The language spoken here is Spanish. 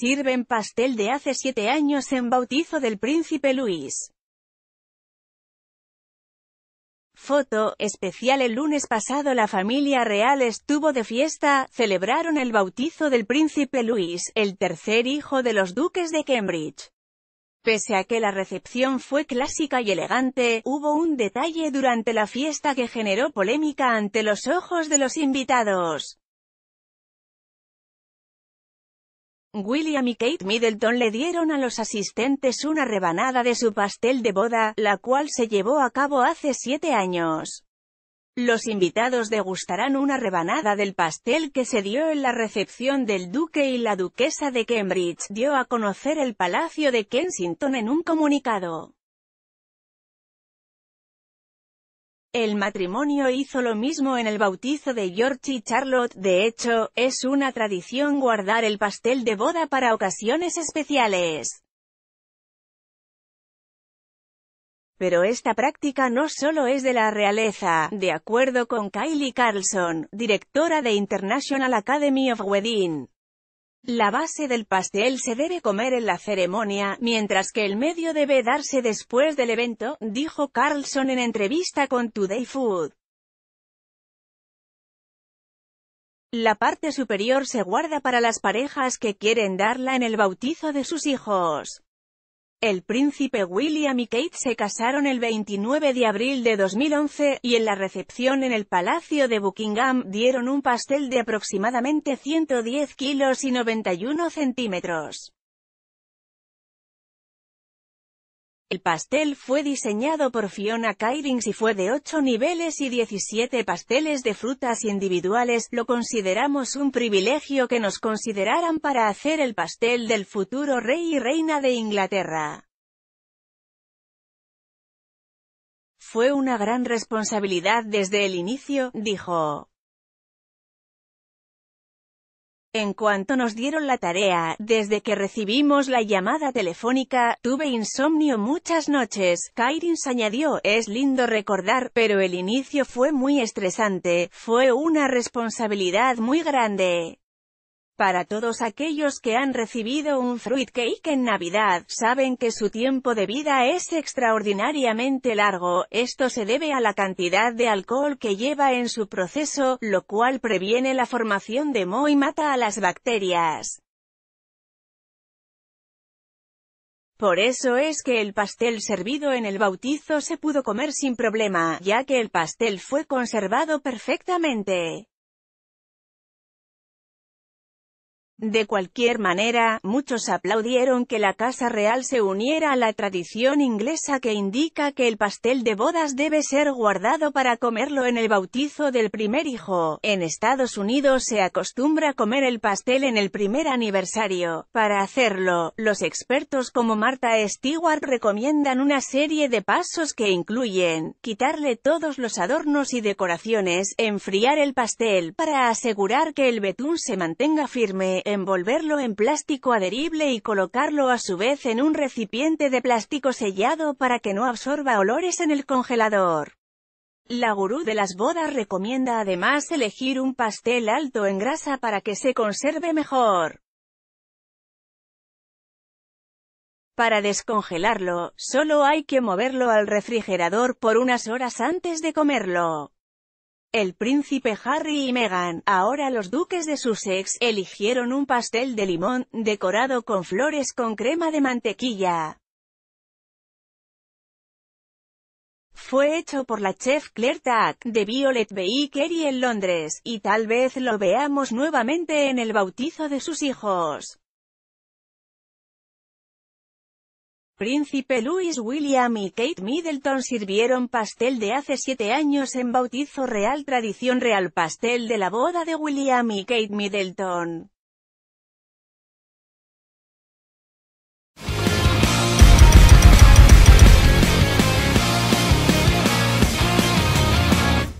Sirven pastel de hace siete años en bautizo del príncipe Luis. Foto, especial El lunes pasado la familia real estuvo de fiesta, celebraron el bautizo del príncipe Luis, el tercer hijo de los duques de Cambridge. Pese a que la recepción fue clásica y elegante, hubo un detalle durante la fiesta que generó polémica ante los ojos de los invitados. William y Kate Middleton le dieron a los asistentes una rebanada de su pastel de boda, la cual se llevó a cabo hace siete años. Los invitados degustarán una rebanada del pastel que se dio en la recepción del duque y la duquesa de Cambridge, dio a conocer el Palacio de Kensington en un comunicado. El matrimonio hizo lo mismo en el bautizo de George y Charlotte, de hecho, es una tradición guardar el pastel de boda para ocasiones especiales. Pero esta práctica no solo es de la realeza, de acuerdo con Kylie Carlson, directora de International Academy of Wedding. La base del pastel se debe comer en la ceremonia, mientras que el medio debe darse después del evento, dijo Carlson en entrevista con Today Food. La parte superior se guarda para las parejas que quieren darla en el bautizo de sus hijos. El príncipe William y Kate se casaron el 29 de abril de 2011, y en la recepción en el Palacio de Buckingham dieron un pastel de aproximadamente 110 kilos y 91 centímetros. El pastel fue diseñado por Fiona Kylings y fue de 8 niveles y 17 pasteles de frutas individuales. Lo consideramos un privilegio que nos consideraran para hacer el pastel del futuro rey y reina de Inglaterra. Fue una gran responsabilidad desde el inicio, dijo. En cuanto nos dieron la tarea, desde que recibimos la llamada telefónica, tuve insomnio muchas noches, Kairins añadió, es lindo recordar, pero el inicio fue muy estresante, fue una responsabilidad muy grande. Para todos aquellos que han recibido un fruitcake en Navidad, saben que su tiempo de vida es extraordinariamente largo, esto se debe a la cantidad de alcohol que lleva en su proceso, lo cual previene la formación de moho y mata a las bacterias. Por eso es que el pastel servido en el bautizo se pudo comer sin problema, ya que el pastel fue conservado perfectamente. De cualquier manera, muchos aplaudieron que la Casa Real se uniera a la tradición inglesa que indica que el pastel de bodas debe ser guardado para comerlo en el bautizo del primer hijo. En Estados Unidos se acostumbra comer el pastel en el primer aniversario. Para hacerlo, los expertos como Marta Stewart recomiendan una serie de pasos que incluyen, quitarle todos los adornos y decoraciones, enfriar el pastel para asegurar que el betún se mantenga firme, envolverlo en plástico adherible y colocarlo a su vez en un recipiente de plástico sellado para que no absorba olores en el congelador. La gurú de las bodas recomienda además elegir un pastel alto en grasa para que se conserve mejor. Para descongelarlo, solo hay que moverlo al refrigerador por unas horas antes de comerlo. El príncipe Harry y Meghan, ahora los duques de Sussex, eligieron un pastel de limón, decorado con flores con crema de mantequilla. Fue hecho por la chef Claire Tack, de Violet Bakery en Londres, y tal vez lo veamos nuevamente en el bautizo de sus hijos. Príncipe Louis William y Kate Middleton sirvieron pastel de hace siete años en bautizo real tradición real pastel de la boda de William y Kate Middleton.